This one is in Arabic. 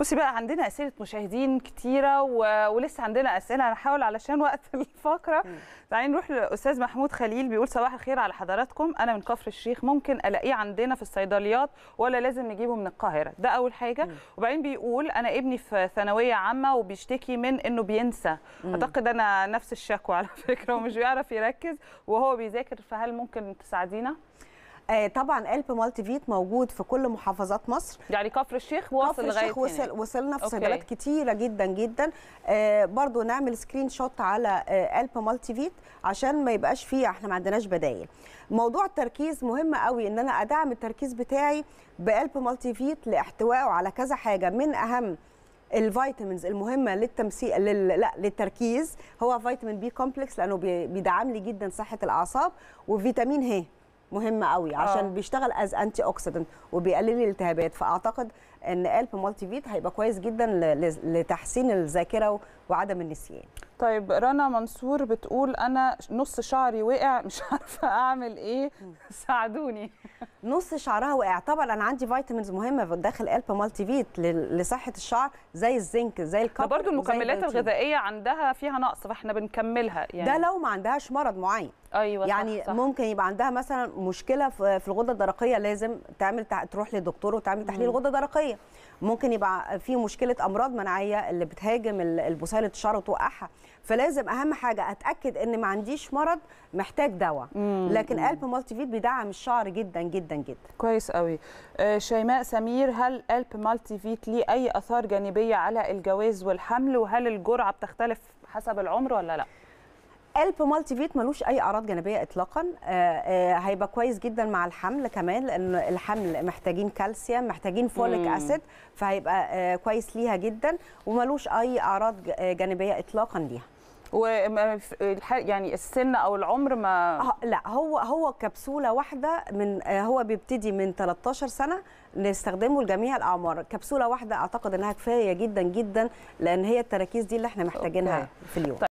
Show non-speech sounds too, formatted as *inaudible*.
بصي بقى عندنا اسئله مشاهدين كتيره و... ولسه عندنا اسئله هنحاول علشان وقت *laughs* الفقره تعالي نروح للاستاذ محمود خليل بيقول صباح الخير على حضراتكم انا من كفر الشيخ ممكن الاقيه عندنا في الصيدليات ولا لازم نجيبه من القاهره ده اول حاجه وبعدين بيقول انا ابني في ثانويه عامه وبيشتكي من انه بينسى اعتقد انا نفس الشكوى على *laughs* فكره ومش بيعرف يركز وهو بيذاكر فهل ممكن تساعدينا آه، طبعا قلب مالتي فيت موجود في كل محافظات مصر يعني كفر الشيخ واصل كفر الشيخ وصل وصلنا في صيدلات كتيره جدا جدا آه، برضو نعمل سكرين شوت على الب قلب مالتي فيت عشان ما يبقاش فيه احنا ما عندناش بدايل موضوع التركيز مهم قوي ان انا ادعم التركيز بتاعي بقلب مالتي فيت لاحتوائه على كذا حاجه من اهم الفيتامينز المهمه للتمثيل لل... لا للتركيز هو فيتامين بي كومبلكس لانه بيدعم لي جدا صحه الاعصاب وفيتامين ه مهم قوي عشان آه. بيشتغل از انتي اوكسيدنت وبيقلل الالتهابات فاعتقد ان الب مالتي فيت هيبقى كويس جدا لتحسين الذاكره وعدم النسيان طيب رنا منصور بتقول انا نص شعري وقع مش عارفه اعمل ايه ساعدوني نص شعرها وقع طبعا انا عندي فيتامينز مهمه داخل الب مالتي فيت لصحه الشعر زي الزنك زي الكبر برضو المكملات الغذائيه عندها فيها نقص فاحنا بنكملها يعني ده لو ما عندهاش مرض معين ايوه يعني صح صح. ممكن يبقى عندها مثلا مشكله في الغده الدرقيه لازم تعمل تروح للدكتور وتعمل تحليل غده درقيه ممكن يبقى في مشكله امراض مناعيه اللي بتهاجم البصيله الشعر وتوقعها فلازم اهم حاجه اتاكد ان ما عنديش مرض محتاج دواء لكن الب مالتي فيت بيدعم الشعر جدا جدا جدا كويس قوي آه، شيماء سمير هل الب مالتي فيت ليه اي اثار جانبيه على الجواز والحمل وهل الجرعه بتختلف حسب العمر ولا لا الب مالتي فيت ملوش اي اعراض جانبيه اطلاقا آه، آه، هيبقى كويس جدا مع الحمل كمان لان الحمل محتاجين كالسيوم محتاجين فوليك اسيد فهيبقى آه، كويس ليها جدا وملوش اي اعراض جانبيه اطلاقا ليها و يعني السن او العمر ما لا هو هو كبسوله واحده من هو بيبتدي من 13 سنه نستخدمه لجميع الاعمار كبسوله واحده اعتقد انها كفايه جدا جدا لان هي التراكيز دي اللي احنا محتاجينها في اليوم طيب.